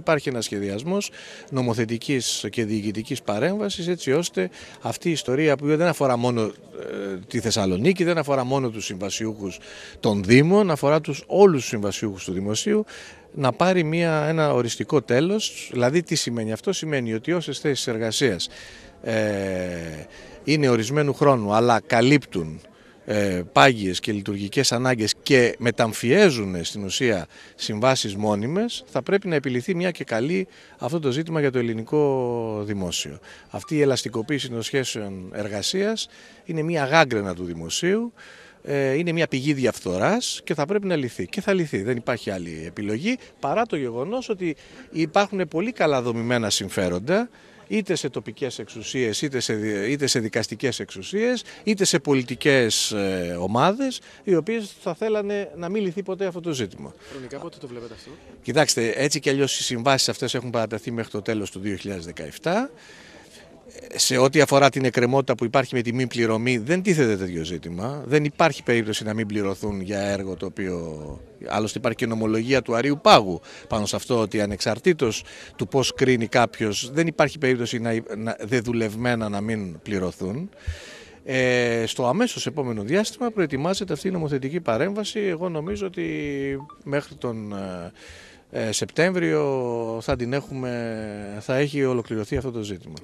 Υπάρχει ένας σχεδιασμός νομοθετικής και διοικητικής παρέμβασης, έτσι ώστε αυτή η ιστορία που δεν αφορά μόνο ε, τη Θεσσαλονίκη, δεν αφορά μόνο τους συμβασιούχους των Δήμων, αφορά τους όλους τους συμβασιούχους του Δημοσίου, να πάρει μια, ένα οριστικό τέλος. Δηλαδή, τι σημαίνει αυτό, σημαίνει ότι όσες θέσεις εργασίας ε, είναι ορισμένου χρόνου αλλά καλύπτουν ε, πάγιες και λειτουργικές ανάγκες και μεταμφιέζουν στην ουσία συμβάσεις μόνιμες, θα πρέπει να επιληθεί μια και καλή αυτό το ζήτημα για το ελληνικό δημόσιο. Αυτή η ελαστικοποίηση των σχέσεων εργασίας είναι μια γάγκρενα του δημοσίου, ε, είναι μια πηγή διαφθοράς και θα πρέπει να λυθεί. Και θα λυθεί, δεν υπάρχει άλλη επιλογή, παρά το γεγονός ότι υπάρχουν πολύ καλά δομημένα συμφέροντα, είτε σε τοπικές εξουσίες, είτε σε, είτε σε δικαστικές εξουσίες, είτε σε πολιτικές ε, ομάδες, οι οποίες θα θέλανε να μην λυθεί ποτέ αυτό το ζήτημα. Χρονικά πότε το βλέπετε αυτό. Κοιτάξτε, έτσι κι αλλιώς οι συμβάσεις αυτές έχουν παραταθεί μέχρι το τέλος του 2017 σε ό,τι αφορά την εκκρεμότητα που υπάρχει με τη μη πληρωμή, δεν τίθεται τέτοιο ζήτημα. Δεν υπάρχει περίπτωση να μην πληρωθούν για έργο το οποίο. Άλλωστε, υπάρχει και νομολογία του Αρίου Πάγου πάνω σε αυτό ότι ανεξαρτήτως του πώς κρίνει κάποιος, δεν υπάρχει περίπτωση να, να δεδουλευμένα να μην πληρωθούν. Ε, στο αμέσως επόμενο διάστημα προετοιμάζεται αυτή η νομοθετική παρέμβαση. Εγώ νομίζω ότι μέχρι τον ε, ε, Σεπτέμβριο θα, την έχουμε, θα έχει ολοκληρωθεί αυτό το ζήτημα.